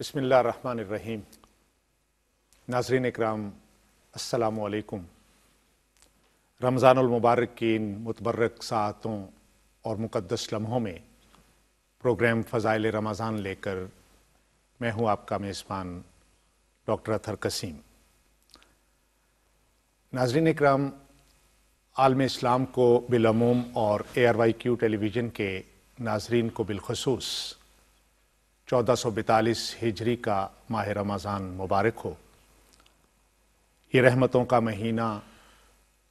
बसमीम नाजरीन इकराम असलकुम रमज़ानमबारक की इन मुतबरक सातों और मुक़दस लम्हों में प्रोग्राम फ़ज़ाइल रमज़ान लेकर मैं हूँ आपका मेज़बान डॉक्टर अथर कसीम नाजरीन इकराम आलम इस्लाम को बिलूम और A R Y Q television के नाजरीन को बिलखसूस 1442 हिजरी का माह रमज़ान मुबारक हो ये रहमतों का महीना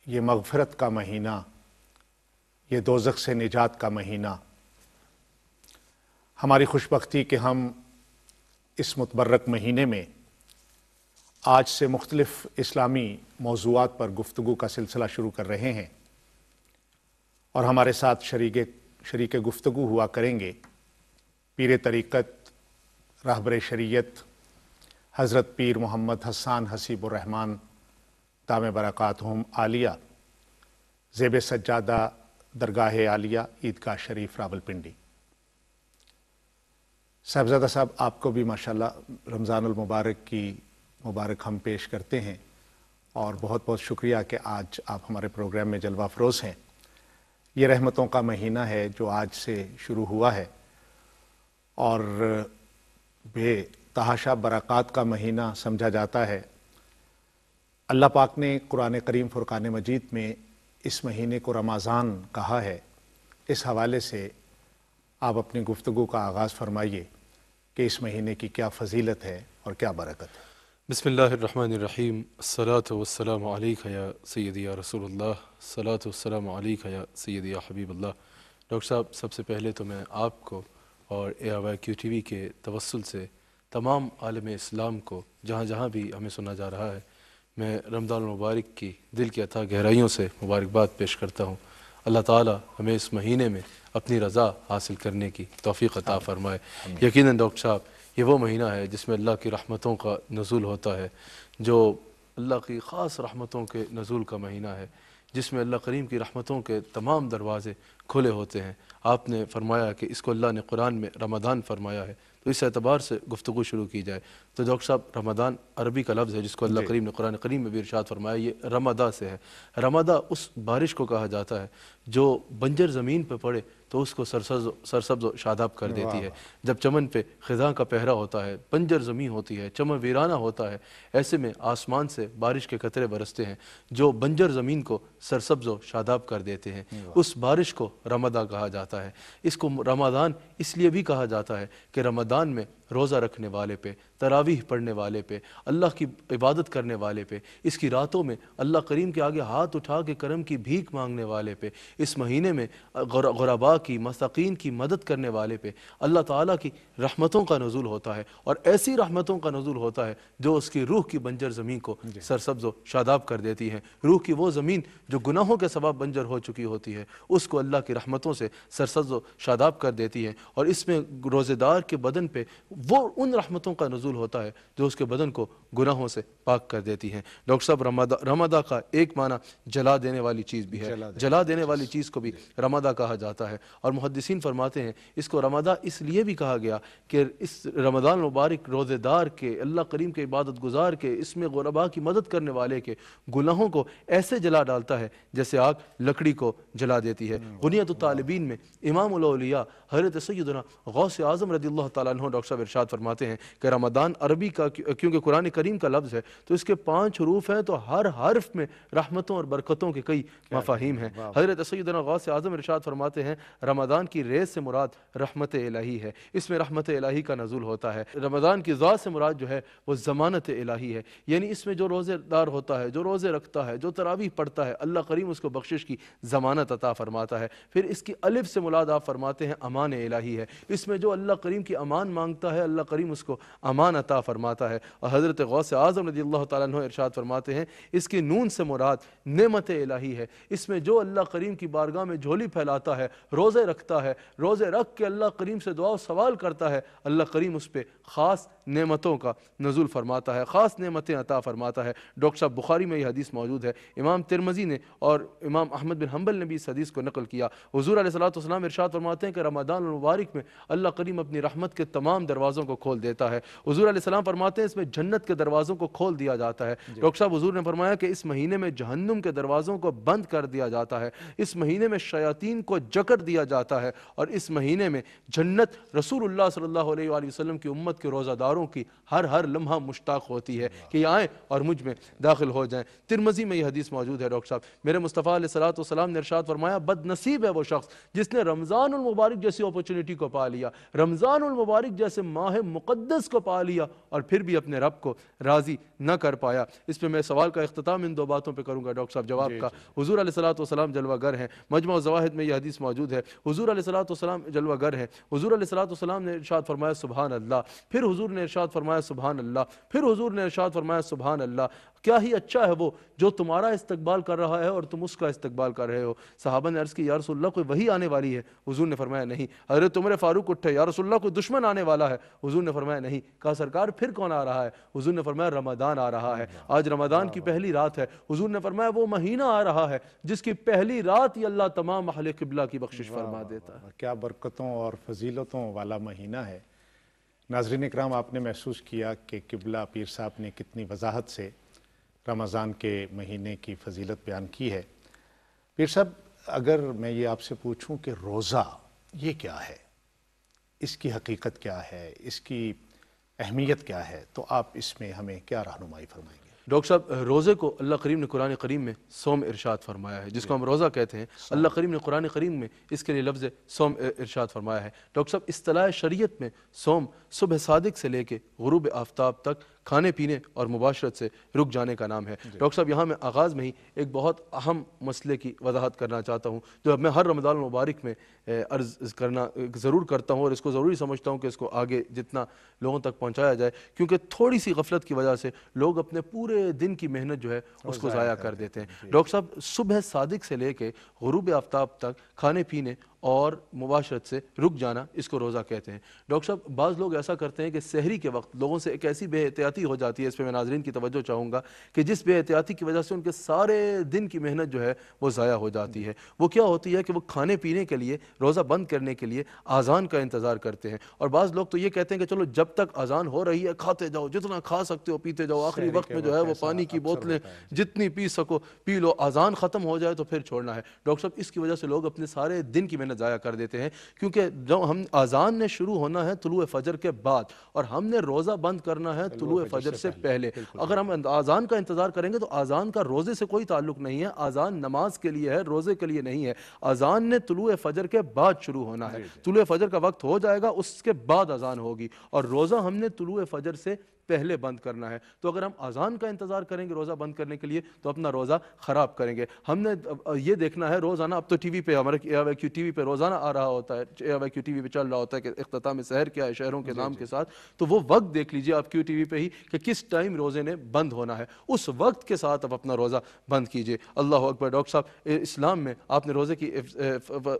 ये मगफरत का महीना ये दोजक से निजात का महीना हमारी खुशबख्ती कि हम इस मुतबरक महीने में आज से मुख्तलफ़ इस्लामी मौजूद पर गुफ्तु का सिलसिला शुरू कर रहे हैं और हमारे साथ शरीक शरीक गुफ्तु हुआ करेंगे पीर तरीक़त रहबर शरीयत हज़रत पीर मोहम्मद हसान हसीबरहमान दाम बरक़ात हम आलिया जेब सज्जादा दरगाह आलिया ईदगाह शरीफ रावलपिंडी साहबजादा साहब आपको भी माशाल्लाह रमज़ानुल मुबारक की मुबारक हम पेश करते हैं और बहुत बहुत शुक्रिया कि आज आप हमारे प्रोग्राम में जलवा फरोज़ हैं ये रहमतों का महीना है जो आज से शुरू हुआ है और बेतहाशा बरक़ात का महीना समझा जाता है अल्लाह पाक ने कुरान करीम फ़ुरक़ान मजीद में इस महीने को रमाज़ान कहा है इस हवाले से आप अपनी गुफ्तु का आगाज़ फरमाइए कि इस महीने की क्या फजीलत है और क्या बरकत है बसमीम सलात वसलाम या सैद या सलात सैद या हबीबल्ला डॉक्टर साहब सबसे पहले तो मैं आपको और A Y Q T V के तवसल से तमाम आलम इस्लाम को जहाँ जहाँ भी हमें सुना जा रहा है मैं रमज़ान मुबारक की दिल की अथा गहराइयों से मुबारकबाद पेश करता हूँ अल्लाह ताला हमें इस महीने में अपनी रज़ा हासिल करने की तोफ़ी अता फ़रमाए यकीन डॉक्टर साहब ये वो महीना है जिसमें अल्लाह की रहमतों का नज़ुल होता है जो अल्लाह की ख़ास रहमतों के नज़ुल का महीना है जिसमें अल्लाह करीम की रहमतों के तमाम दरवाज़े खुले होते हैं आपने फरमाया कि इसको अल्लाह ने कुरान में रमदान फरमाया है तो इस एतबार से गुफ्तु शुरू की जाए तो डॉक्टर साहब रमदान अरबी का लफ्ज़ है जिसको अल्लाह करीम ने कुरान करीम में भी इर्शाद फरमाया ये रमदा से है रमदा उस बारिश को कहा जाता है जो बंजर ज़मीन पर पड़े तो उसको सरसब्ज सरसब्ज शादाब कर देती है जब चमन पे खजा का पहरा होता है पंजर जमी होती है चमन वीराना होता है ऐसे में आसमान से बारिश के कतरे बरसते हैं जो बंजर ज़मीन को सरसब्ज शादाब कर देते हैं उस बारिश को रमदा कहा जाता है इसको रमादान इसलिए भी कहा जाता है कि रमदान में रोज़ा रखने वाले पे तरावीह पढ़ने वाले पे अल्लाह की इबादत करने वाले पे इसकी रातों में अल्लाह करीम के आगे हाथ उठा के करम की भीख मांगने वाले पे इस महीने में गरबा की मसाकिन की मदद करने वाले पे अल्लाह ताला की रहमतों का नज़ुल होता है और ऐसी रहमतों का नज़ुल होता है जो उसकी रूह की बंजर ज़मीन को सरसब्ज शादाब कर देती है रूह की वो ज़मीन जो गुनाहों के सबाब बंजर हो चुकी होती है उसको अल्लाह की रहमतों से सरसब्ज शादाब कर देती है और इसमें रोज़ेदार के बदन पर वो उन रहमतों का नजूल होता है जो उसके बदन को गुनाहों से पाक कर देती हैं डॉक्टर साहब रमादा रमादा का एक माना जला देने वाली चीज़ भी है जला देने, जला देने वाली चीज़ को भी रमादा कहा जाता है और मुहदसिन फरमाते हैं इसको रमादा इसलिए भी कहा गया कि इस रमदान मुबारक रोज़ेदार के अल्लाह करीम के इबादत गुजार के इसमें गुरबा की मदद करने वाले के गुनाहों को ऐसे जला डालता है जैसे आग लकड़ी को जला देती है गुनियत तालबीन में इमाम हरत सैदना से आजम रदी तुम डॉक्टर साहब इरशाद फरमाते हैं कि रमदान अरबी का क्योंकि कुरान करीम का लफ्ज़ है तो इसके पाँच हरूफ हैं तो हर हर्फ में रहमतों और बरकतों के कई मफाहिम हैं हजरत सैदना गौस आज़म इरशाद फरमाते हैं रमदान की रेस से मुराद रहमत इलाही है इसमें रहमत इलाही का नजूल होता है रमदान की ज़ात से मुराद जो है वह ज़मानत इलाही है यानी इसमें जो रोज़ेदार होता है जो रोज़े रखता है जो तरावी पढ़ता है अल्लाह करीम उसको बख्शिश की ज़मानत अता फरमाता है फिर इसकी अलिफ से मुराद आप फरमाते हैं अमान इलाही है इसमें जो अल्लाह करीम की अमान मांगता है है अल्लाह करीम उसको अमान अता फरमाता है और हज़रत गौस आज़म रदी अल्लाह ताली इरशाद फरमाते हैं इसकी नून से मुराद नमत इलाही है इसमें जो अल्लाह करीम की बारगाह में झोली फैलाता है रोज़े रखता है रोज़े रख के अल्लाह करीम से दुआ सवाल करता है अल्लाह करीम उस पर ख़ास नमतों का नजुल फरमाता है ख़ास नमतें अता फरमाता है डॉक्टर साहब बुखारी में यह हदीस मौजूद है इमाम तिरमजी ने और इमाम अहमद बिन हम्बल ने भी इस हदीस को नकल किया हजूर सलाम इरशाद फरमाते हैं कि रमदान मुबारक में अल्लाह करीम अपनी रहमत के तमाम दरवाजे दरवाज़ों को खोल देता है हजूर आसमाम फरमाते हैं इसमें जन्नत के दरवाज़ों को खोल दिया जाता है डॉक्टर साहब हजूर ने फरमाया कि इस महीने में जहन्नुम के दरवाज़ों को बंद कर दिया जाता है इस महीने में शयातीन को जकड़ दिया जाता है और इस महीने में जन्नत रसूल सल्लल्लाहु अलैहि की उम्मत के रोज़ादारों की हर हर लम्हा मुश्ताक होती है कि आएँ और मुझ में दाखिल हो जाएँ तिरमजी में यह हदीस मौजूद है डॉक्टर साहब मेरे मुस्तफ़ा सलाम ने इरशाद फरमाया बद नसीब है वो शख्स जिसने रमज़ानमबारक जैसी अपॉर्चुनिटी को पा लिया रमज़ानमबारक जैसे माह मुक़दस को पा लिया और फिर भी अपने रब को राज़ी न कर पाया इस पर मैं सवाल का अख्ताम इन दो बातों पर करूँगा डॉक्टर साहब जवाब का हजूर सलाम गर है मजमा जवाहद में यह हदीस मौजूद है हजूर सलाम गर है हजूर सलाम ने इर्शाद फरमाया सुबहान अल्लाह फिर हजूर ने इर्शाद फरमाया सुबहान अल्लाह फिर हजूर ने इर्शाद फरमाया सुबहान अल्लाह क्या ही अच्छा है वो जो तुम्हारा इस्तकबाल कर रहा है और तुम उसका इस्तकबाल कर रहे हो साहबा ने अर्ज़ की या कोई वही आने वाली है हजूर ने फरमाया नहीं अरे तुम्हारे तो फारूक उठे या कोई दुश्मन आने वाला है हजूर ने फरमाया नहीं कहा सरकार फिर कौन आ रहा है हजूर ने फरमाया रमादान आ रहा है आज रमादान की पहली रात है हजूर ने फरमाया वो महीना आ रहा है जिसकी पहली रात ही अल्लाह तमाम अहल किबला की बख्शिश फरमा देता है क्या बरकतों और फजीलतों वाला महीना है नाजरीन कराम आपने महसूस किया कि किबला पीर साहब ने कितनी वजाहत से रमज़ान के महीने की फजीलत बयान की है फिर साहब अगर मैं ये आपसे पूछूं कि रोज़ा ये क्या है इसकी हकीकत क्या है इसकी अहमियत क्या है तो आप इसमें हमें क्या रहनुमाई फरमाएंगे डॉक्टर साहब रोज़े को अल्लाह करीम ने कुरान करीम में सोम इरशाद फरमाया है जिसको हम रोज़ा कहते हैं अल्लाह करीम ने कुरान करीम में इसके लिए लफ्ज़ सोम इरशाद फरमाया है डॉक्टर साहब असलाह शरीयत में सोम सुबह सादक से लेके गुरूब आफ्ताब तक खाने पीने और मुबाशरत से रुक जाने का नाम है डॉक्टर साहब यहाँ मैं आगाज़ में ही एक बहुत अहम मसले की वजाहत करना चाहता हूँ जो मैं हर रमज़ान मुबारक में अर्ज़ करना ज़रूर करता हूँ और इसको ज़रूरी समझता हूँ कि इसको आगे जितना लोगों तक पहुँचाया जाए क्योंकि थोड़ी सी गफलत की वजह से लोग अपने पूरे दिन की मेहनत जो है उसको ज़ाया कर देते हैं डॉक्टर साहब सुबह सादिक से ले कर गरूब आफ्ताब तक खाने पीने और मुबाशरत से रुक जाना इसको रोज़ा कहते हैं डॉक्टर साहब बाज़ लोग ऐसा करते हैं कि सहरी के वक्त लोगों से एक ऐसी बेहतियाती हो जाती है इस पर मैं नाजरन की तवज्जो चाहूँगा कि जिस बेहतियाती की वजह से उनके सारे दिन की मेहनत जो है वो ज़ाया हो जाती है वो क्या होती है कि वो खाने पीने के लिए रोज़ा बंद करने के लिए आज़ान का इंतज़ार करते हैं और बाज़ लोग तो ये कहते हैं कि चलो जब तक आज़ान हो रही है खाते जाओ जितना खा सकते हो पीते जाओ आखिरी वक्त में जो है वो पानी की बोतलें जितनी पी सको पी लो आज़ान ख़त्म हो जाए तो फिर छोड़ना है डॉक्टर साहब इसकी वजह से लोग अपने सारे दिन की मेहनत मिनट ज़ाया कर देते हैं क्योंकि जो हम अजान ने शुरू होना है तुलु फजर के बाद और हमने रोज़ा बंद करना है तुलु फजर से पहले अगर हम अजान का इंतज़ार करेंगे तो अजान का रोज़े से कोई ताल्लुक नहीं है अजान नमाज के लिए है रोज़े के लिए नहीं है अजान ने तुलु फजर के बाद शुरू होना है तुलु फजर का वक्त हो जाएगा उसके बाद अजान होगी और रोज़ा हमने तुलु फजर से पहले बंद करना है तो अगर हम अजान का इंतज़ार करेंगे रोज़ा बंद करने के लिए तो अपना रोज़ा ख़राब करेंगे हमने ये देखना है रोज़ाना अब तो टी वी पर हमारे ए टी वी रोज़ाना आ रहा होता है ए क्यू टी वी पर चल रहा होता है कि अख्ताम शहर क्या है शहरों के नाम के साथ तो वो वक्त देख लीजिए आप क्यू टी वी पर ही कि किस टाइम रोज़े ने बंद होना है उस वक्त के साथ आप अपना रोज़ा बंद कीजिए अल्लाह अकबर डॉक्टर साहब इस्लाम में आपने रोज़े की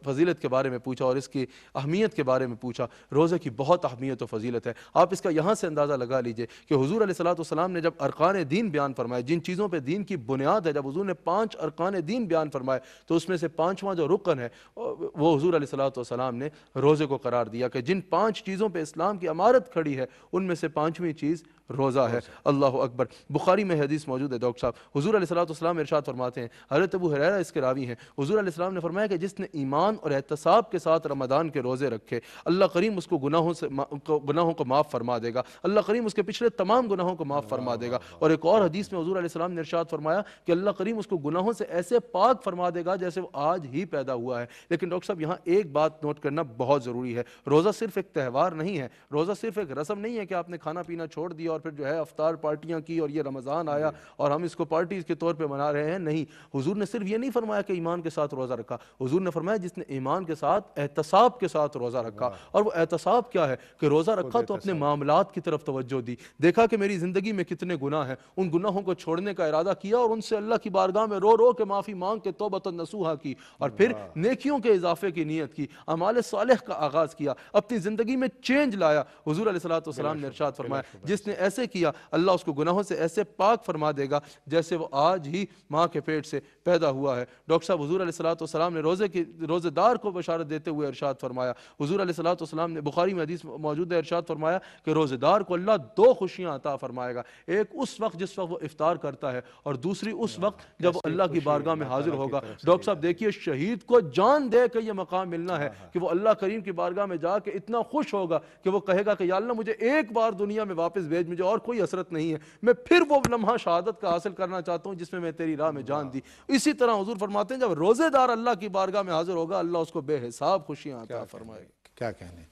फजीलत के बारे में पूछा और इसकी अहमियत के बारे में पूछा रोज़े की बहुत अहमियत और फजीलत है आप इसका यहाँ से अंदाज़ा लगा लीजिए कि हजूर सलाम ने जब अरकान दीन बयान फरमाए जिन चीज़ों पर दीन की बुनियाद है जब हजूर ने पाँच अरकान दीन बयान फरमाए तो उसमें से पाँचवा जो रुकन है वो हजूर सलाम ने रोज़े को करार दिया कि जिन पाँच चीज़ों पर इस्लाम की अमारत खड़ी है उनमें से पाँचवीं चीज़ रोज़ा है अल्लाह अकबर बुखारी में हदीस मौजूद है डॉक्टर साहब हजूर सलाम इरशाद फरमाते हैं हरत अबू हरा इसके रावी हैं हजूर सलाम ने फरमाया कि जिसने ईमान और एहतसाब के साथ रमदान के रोज़े रखे अल्लाह करीम उसको गुनाहों से गुनाहों को माफ़ फरमा देगा अल्लाह करीम उसके पिछले तमाम गुनाहों को माफ़ फरमा देगा और एक और हदीस में हजूर सलाम ने इरशाद फरमाया कि अल्लाह करीम उसको गुनाहों से ऐसे पाक फरमा देगा जैसे वो आज ही पैदा हुआ है लेकिन डॉक्टर साहब यहाँ एक बात नोट करना बहुत ज़रूरी है रोज़ा सिर्फ एक त्यौहार नहीं है रोज़ा सिर्फ एक रस्म नहीं है कि आपने खाना पीना छोड़ दिया और फिर जो है अफ्तार पार्टियाँ की और ये रमज़ान आया और हम इसको पार्टीज़ के तौर पर मना रहे हैं नहीं हुजूर ने सिर्फ ये नहीं फरमाया कि ईमान के साथ रोज़ा रखा हुजूर ने फरमाया जिसने ईमान के साथ एहतसाब के साथ रोज़ा रखा और वो एहतसाब क्या है कि रोज़ा रखा तो अपने मामलात की तरफ तोज्जो दी देखा कि मेरी ज़िंदगी में कितने गुनाह हैं उन गुनाहों को छोड़ने का इरादा किया और उनसे अल्लाह की बारगाह में रो रो के माफ़ी मांग के तोबत नसूहा की और फिर नेकियों के इजाफे की नीयत की अमाल साल का आगाज़ किया अपनी ज़िंदगी में चेंज लाया हजूर सलाम ने इर्शाद फरमाया जिसने ऐसे किया अल्लाह उसको गुनाहों से ऐसे पाक फरमा देगा जैसे वो आज ही माँ के पेट से पैदा हुआ है डॉक्टर साहब हजूर सलाम ने रोज़े की रोज़ेदार को बशारत देते हुए इरशाद फरमाया हजूर सलाम ने बुखारी में हदीस मौजूद है इरशाद फरमाया कि रोज़ेदार को अल्लाह दो खुशियाँ अता फरमाएगा एक उस वक्त जिस वक्त वो इफ्तार करता है और दूसरी उस वक्त जब अल्लाह की बारगाह में हाजिर होगा डॉक्टर साहब देखिए शहीद को जान दे के ये मकाम मिलना है हाँ, हाँ। कि वो अल्लाह करीम की बारगाह में जाके इतना खुश होगा कि वो कहेगा कि याल्ला मुझे एक बार दुनिया में वापस भेज मुझे और कोई हसरत नहीं है मैं फिर वो लम्हा शहादत का हासिल करना चाहता हूँ जिसमें मैं तेरी राह में जान दी इसी तरह हजूर फरमाते हैं जब रोजेदार अल्लाह की बारगाह में हाजिर होगा अल्लाह उसको बेहिसाब खुशियाँ आता फरमाए क्या कहने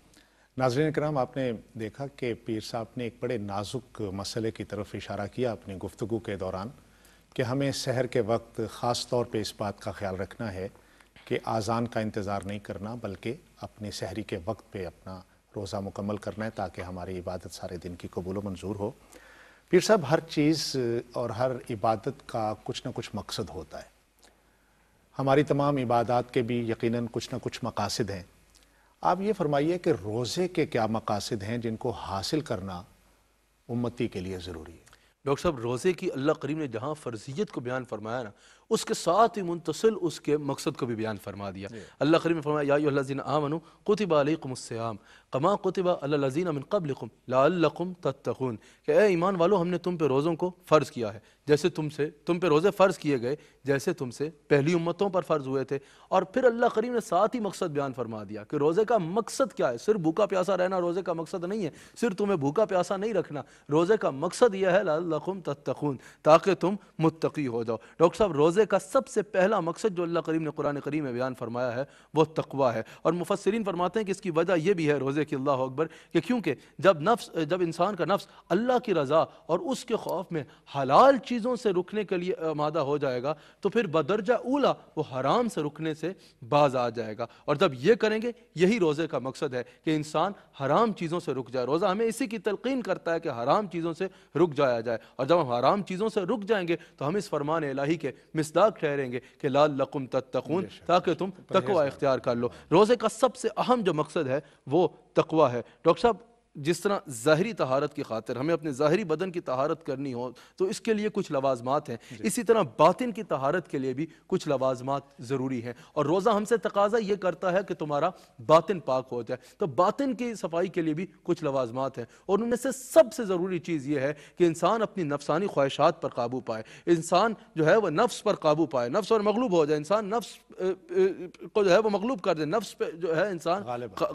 नाजरन कराम आपने देखा कि पीर साहब ने एक बड़े नाजुक मसले की तरफ इशारा किया अपनी गुफ्तु के दौरान कि हमें शहर के वक्त ख़ास तौर पर इस बात का ख्याल रखना है कि आज़ान का इंतज़ार नहीं करना बल्कि अपने शहरी के वक्त पे अपना रोज़ा मुकम्मल करना है ताकि हमारी इबादत सारे दिन की कबूल मंजूर हो पीर साहब हर चीज़ और हर इबादत का कुछ ना कुछ मकसद होता है हमारी तमाम इबादत के भी यकीनन कुछ ना कुछ मकासद हैं आप ये फरमाइए कि रोज़े के क्या मकासद हैं जिनको हासिल करना उम्मती के लिए ज़रूरी है डॉक्टर साहब रोज़े की अल्लाह करीम ने जहाँ फ़र्जियत को बयान फरमाया ना उसके साथ ही मुंतसिल उसके मकसद को भी बयान फरमा दिया अल्लाह करीम ने फरमाया याजिन आमनु कुतिबालकुमस्याम कमा कुतबा अल्लाजीन अमिन कबलकुम लाकुम तत्तखून कि ए ईमान वालों हमने तुम पे रोज़ों को फ़र्ज़ किया है जैसे तुमसे तुम पे रोज़े फ़र्ज़ किए गए जैसे तुमसे पहली उम्मतों पर फ़र्ज़ हुए थे और फिर अल्लाह करीम ने साथ ही मकसद बयान फरमा दिया कि रोज़े का मकसद क्या है सिर्फ भूखा प्यासा रहना रोज़े का मकसद नहीं है सिर्फ तुम्हें भूखा प्यासा नहीं रखना रोज़े का मकसद यह है लाकुम तत्तखून ताकि तुम मुतकी हो जाओ डॉक्टर साहब रोज़े का सबसे पहला मकसद जो अल्लाह करीम ने कुरान करीम में बयान फरमाया है वो तकवा है और मुफसरीन फरमाते हैं कि इसकी वजह यह भी है रोज़े है कि अल्लाह अकबर कि क्योंकि जब नफ्स जब इंसान का नफ्स अल्लाह की रज़ा और उसके खौफ में हलाल चीज़ों से रुकने के लिए आमादा हो जाएगा तो फिर बदरजा ऊला वो हराम से रुकने से बाज आ जाएगा और जब ये करेंगे यही रोज़े का मकसद है कि इंसान हराम चीज़ों से रुक जाए रोज़ा हमें इसी की तलकिन करता है कि हराम चीज़ों से रुक जाया जाए और जब हम हराम चीज़ों से रुक जाएंगे तो हम इस फरमान इलाही के मिसदाक ठहरेंगे कि लाल लकुम तत्तकून ताकि तुम तकवा इख्तियार कर लो रोज़े का सबसे अहम जो मकसद है वो तकवा है डॉक्टर साहब जिस तरह ज़ाहरी तहारत की खातिर हमें अपने ज़ाहरी बदन की तहारत करनी हो तो इसके लिए कुछ लवाजमात हैं इसी तरह बातिन की तहारत के लिए भी कुछ लवाजमात ज़रूरी हैं और रोज़ा हमसे तकाजा ये करता है कि तुम्हारा बातिन पाक हो जाए तो बातिन की सफाई के लिए भी कुछ लवाजमात हैं और उनमें से सबसे ज़रूरी चीज़ यह है कि इंसान अपनी नफसानी ख्वाहिशात पर काबू पाए इंसान जो है वह नफ्स पर काबू पाए नफ्स और मगलूब हो जाए इंसान नफ्स को जो है वह मगलूब कर दे नफ्स पर जो है इंसान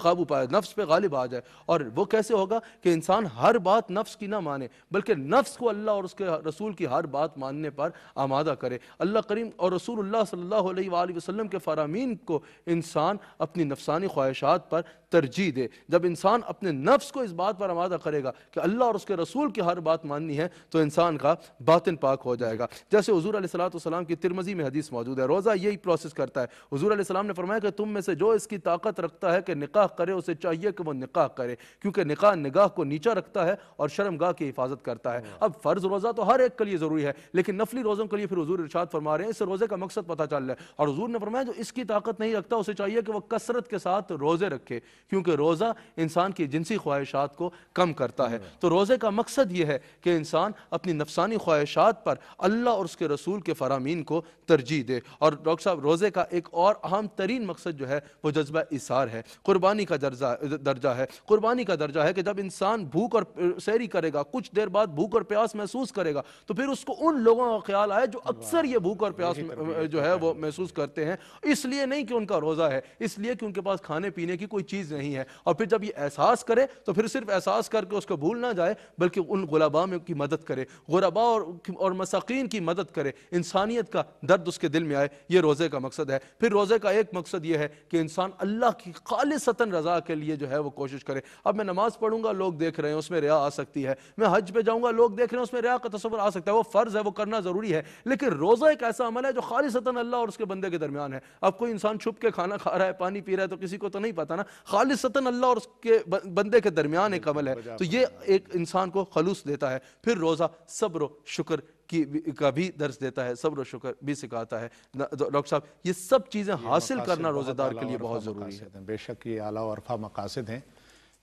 काबू पाए नफ्स पर गालिब आ जाए और वो कैसे कैसे होगा कि इंसान हर बात नफ्स की ना माने बल्कि नफ्स को अल्लाह और उसके रसूल की हर बात मानने पर आमादा करे अल्लाह करीम और रसूल सल्लल्लाहु अलैहि वसल्लम के फरामीन को इंसान अपनी नफसानी ख्वाहिशात पर तरजीह दे जब इंसान अपने नफ्स को इस बात पर आमादा करेगा कि अल्लाह और उसके रसूल की हर बात माननी है तो इंसान का बातिन पाक हो जाएगा जैसे हजूर सलाम की तिरमजी में हदीस मौजूद है रोज़ा यही प्रोसेस करता है हजूर सलाम ने फरमाया कि तुम में से जो इसकी ताकत रखता है कि निकाह करे उसे चाहिए कि वह निकाह करे क्योंकि निका निगाह को नीचा रखता है और शर्मगाह की हिफाजत करता है हाँ। अब फ़र्ज रोज़ा तो हर एक के लिए ज़रूरी है लेकिन नफली रोज़ों के लिए फिर हजूर इर्शाद फरमा रहे हैं इस रोज़े का मकसद पता चल रहा है और हजूर ने फरमाया जो इसकी ताकत नहीं रखता उसे चाहिए कि वह कसरत के साथ रोज़े रखे क्योंकि रोज़ा इंसान की जिनसी ख्वाहिशात को कम करता है हाँ। तो रोज़े का मकसद यह है कि इंसान अपनी नफसानी ख्वाहिशात पर अल्लाह और उसके रसूल के फरामीन को तरजीह दे और डॉक्टर साहब रोज़े का एक और अहम तरीन मकसद जो है वह जज्बा इसार है कुर्बानी का दर्जा दर्जा है कुर्बानी का दर्जा है है कि जब इंसान भूख और सैरी करेगा कुछ देर बाद भूख और प्यास महसूस करेगा तो फिर उसको उन लोगों का ख्याल आए जो अक्सर ये भूख और प्यास जो तो है वो महसूस करते हैं इसलिए नहीं कि उनका रोज़ा है इसलिए कि उनके पास खाने पीने की कोई चीज़ नहीं है और फिर जब ये एहसास करे तो फिर सिर्फ एहसास करके उसको भूल ना जाए बल्कि उन गुलाबा में की मदद करे गुलाबा और, और मसाकिन की मदद करे इंसानियत का दर्द उसके दिल में आए ये रोज़े का मकसद है फिर रोज़े का एक मकसद ये है कि इंसान अल्लाह की खालिसता रज़ा के लिए जो है वो कोशिश करे अब मैं नमाज नमाज पढ़ूंगा लोग देख रहे हैं उसमें रिया आ सकती है मैं हज पे जाऊंगा लोग देख रहे हैं उसमें रिया का तस्वर आ सकता है वो फ़र्ज़ है वो करना ज़रूरी है लेकिन रोज़ा एक ऐसा अमल है जो खालिसता अल्लाह और उसके बंदे के दरमियान है अब कोई इंसान छुप के खाना खा रहा है पानी पी रहा है तो किसी को तो नहीं पता ना खालिसता अल्लाह और उसके बंदे के दरमियान एक अमल है तो ये एक इंसान को खलूस देता है फिर रोज़ा सब्र शुक्र की का भी दर्ज देता है सब्र शुक्र भी सिखाता है तो डॉक्टर साहब ये सब चीज़ें हासिल करना रोज़ेदार के लिए बहुत ज़रूरी है बेशक ये आला और अरफा मकासद हैं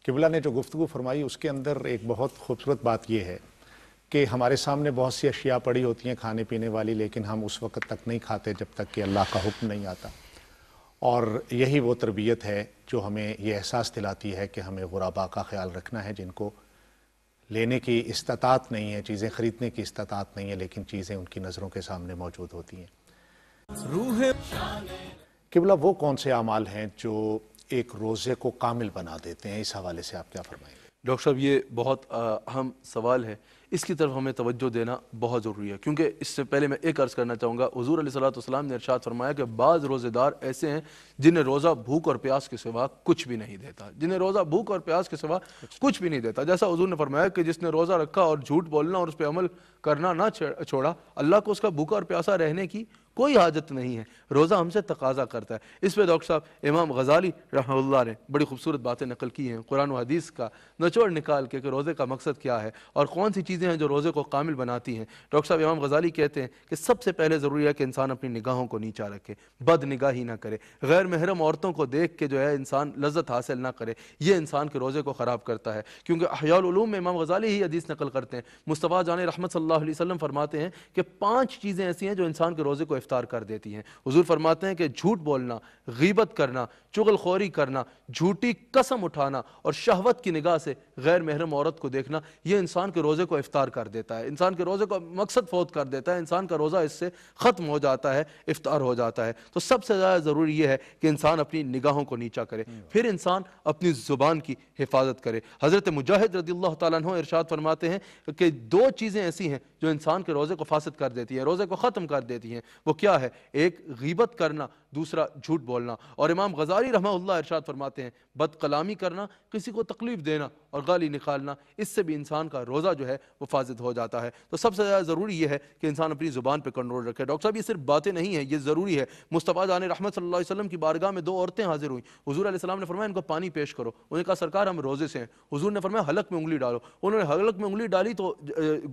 किबला ने जो गुफ्तु फरमाई उसके अंदर एक बहुत खूबसूरत बात यह है कि हमारे सामने बहुत सी अशिया पड़ी होती हैं खाने पीने वाली लेकिन हम उस वक्त तक नहीं खाते जब तक कि अल्लाह का हुक्म नहीं आता और यही वो तरबियत है जो हमें ये एहसास दिलाती है कि हमें गुराबा का ख्याल रखना है जिनको लेने की इस्तात नहीं है चीज़ें ख़रीदने की इस्तात नहीं है लेकिन चीज़ें उनकी नज़रों के सामने मौजूद होती हैं किबला वो कौन से अमाल हैं जो एक रोज़े को कामिल बना देते हैं इस हवाले से आप क्या फरमाएंगे डॉक्टर साहब ये बहुत अहम सवाल है इसकी तरफ हमें तवज्जो देना बहुत ज़रूरी है क्योंकि इससे पहले मैं एक अर्ज़ करना चाहूँगा हजूर सलाम ने इर्शाद फरमाया कि बाज़ रोज़ेदार ऐसे हैं जिन्हें रोज़ा भूख और प्यास के सिवा कुछ भी नहीं देता जिन्हें रोज़ा भूख और प्यास के सिवा कुछ भी नहीं देता जैसा हजूर ने फरमाया कि जिसने रोज़ा रखा और झूठ बोलना और उस पर अमल करना ना छोड़ा अल्लाह को उसका भूखा और प्यासा रहने की कोई हाजत नहीं है रोज़ा हमसे तकाजा करता है इस पर डॉक्टर साहब इमाम गजाली रहा ने बड़ी खूबसूरत बातें नकल की हैं कुरान हदीस का नचोड़ निकाल के कि रोज़े का मकसद क्या है और कौन सी चीज़ें हैं जो रोज़े को कामिल बनाती हैं डॉक्टर साहब इमाम गजाली कहते हैं कि सबसे पहले ज़रूरी है कि इंसान अपनी निगाहों को नीचा रखे बद ही ना करे गैर महरम औरतों को देख के जो है इंसान लज्जत हासिल ना करे यह इंसान के रोज़े को ख़राब करता है क्योंकि हयालूम में इमाम गजाली ही हदीस नकल करते हैं मुस्तफ़ा जान रहमत सल्ला वसम फरमाते हैं कि पाँच चीज़ें ऐसी हैं जो इंसान के रोज़े को गिरफ्तार कर देती हैं हजूर फरमाते हैं कि झूठ बोलना गीबत करना चुगलखोरी करना झूठी कसम उठाना और शहवत की निगाह से गैर महरम औरत को देखना यह इंसान के रोज़े को इफ्तार कर देता है इंसान के रोज़े को मकसद फौत कर देता है इंसान का रोज़ा इससे ख़त्म हो जाता है इफ्तार हो जाता है तो सबसे ज़्यादा ज़रूरी यह है कि इंसान अपनी निगाहों को नीचा करे हम्म। फिर इंसान अपनी ज़ुबान की हिफाजत करे हज़रत मुजाहिद रदी अल्लाह तु इरशाद फरमाते हैं कि दो चीज़ें ऐसी हैं जो इंसान के रोज़े को फासद कर देती हैं रोज़े को ख़त्म कर देती हैं वो क्या है एक गीबत करना दूसरा झूठ बोलना और इमाम गजारी रहमा इरशाद फरमाते हैं बदकलामी करना किसी को तकलीफ़ देना और गाली निकालना इससे भी इंसान का रोज़ा जो है वो फाजिद हो जाता है तो सबसे ज़्यादा ज़रूरी यह है कि इंसान अपनी ज़ुबान पर कंट्रोल रखे डॉक्टर साहब ये सिर्फ बातें नहीं है ये ज़रूरी है मुस्तफ़ा जान रहमत सल्ला की बारगाह में दो औरतें हाजिर हुई हजूर आसमाम ने फरमाया इनको पानी पेश करो उन्हें कहा सरकार हम रोज़े से हैं हजूर ने फरमाया हलक में उंगली डालो उन्होंने हलक में उंगली डाली तो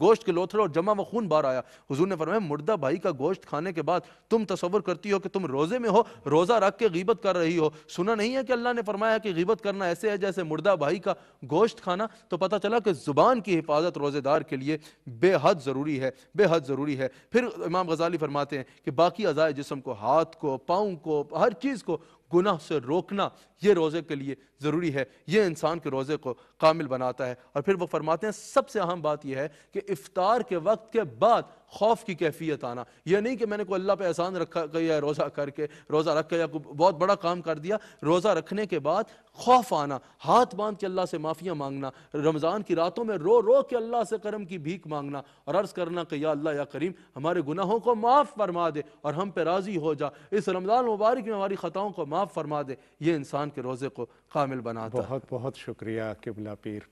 गोश्त के लोथड़े और जमा व खून बाहर आया हजूर ने फरमाया मुर्दा भाई का गोश्त खाने के बाद तुम तस्वर करती हो कि तुम रोज़े में में हो रोज़ा रख के गीबत कर रही हो सुना नहीं है कि अल्लाह ने फरमाया कि गीबत करना ऐसे है जैसे मुर्दा भाई का गोश्त खाना तो पता चला कि ज़ुबान की हिफाजत रोज़ेदार के लिए बेहद ज़रूरी है बेहद ज़रूरी है फिर इमाम गजाली फरमाते हैं कि बाकी अज़ाय जिसम को हाथ को पाँव को हर चीज़ को गुनाह से रोकना ये रोज़े के लिए ज़रूरी है यह इंसान के रोज़े को कामिल बनाता है और फिर वो फरमाते हैं सबसे अहम बात यह है कि इफ़ार के वक्त के बाद खौफ की कैफियत आना यह नहीं कि मैंने को अल्लाह पे एहसान रखा या रोज़ा करके रोज़ा रख के या बहुत बड़ा काम कर दिया रोज़ा रखने के बाद खौफ आना हाथ बांध के अल्लाह से माफ़ियाँ मांगना रमज़ान की रातों में रो रो के अल्लाह से करम की भीख मांगना और अर्ज़ करना कि या अल्लाह या करीम हमारे गुनाहों को माफ़ फरमा दे और हम पे राज़ी हो जा इस रमज़ान मुबारक में हमारी ख़ताओं को माफ़ फरमा दे ये इंसान के रोज़े को काम कामिल बनाता बहुत बहुत शुक्रिया किबला पीर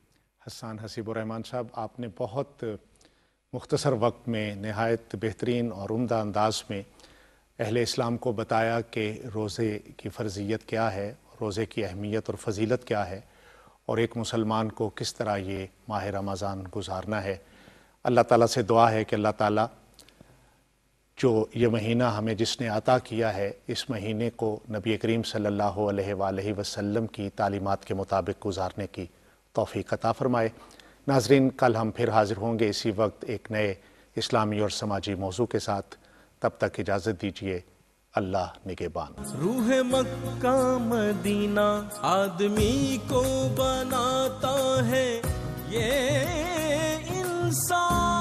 हसान हसीबुररहमान साहब आपने बहुत मुख्तसर वक्त में नहायत बेहतरीन और उमदा अंदाज में अहल इस्लाम को बताया कि रोज़े की फ़र्जियत क्या है रोज़े की अहमियत और फजीलत क्या है और एक मुसलमान को किस तरह ये माह रमज़ान गुजारना है अल्लाह ताला से दुआ है कि अल्लाह ताला जो ये महीना हमें जिसने अता किया है इस महीने को नबी करीम सल्ला वसम की तालीमत के मुताबिक गुजारने की तोफ़ी कता फ़रमाए नाजरीन कल हम फिर हाज़िर होंगे इसी वक्त एक नए इस्लामी और समाजी मौजू के साथ तब तक इजाज़त दीजिए अल्लाह निगेबान रूह मक्का मदीना आदमी को बनाता है ये इंसान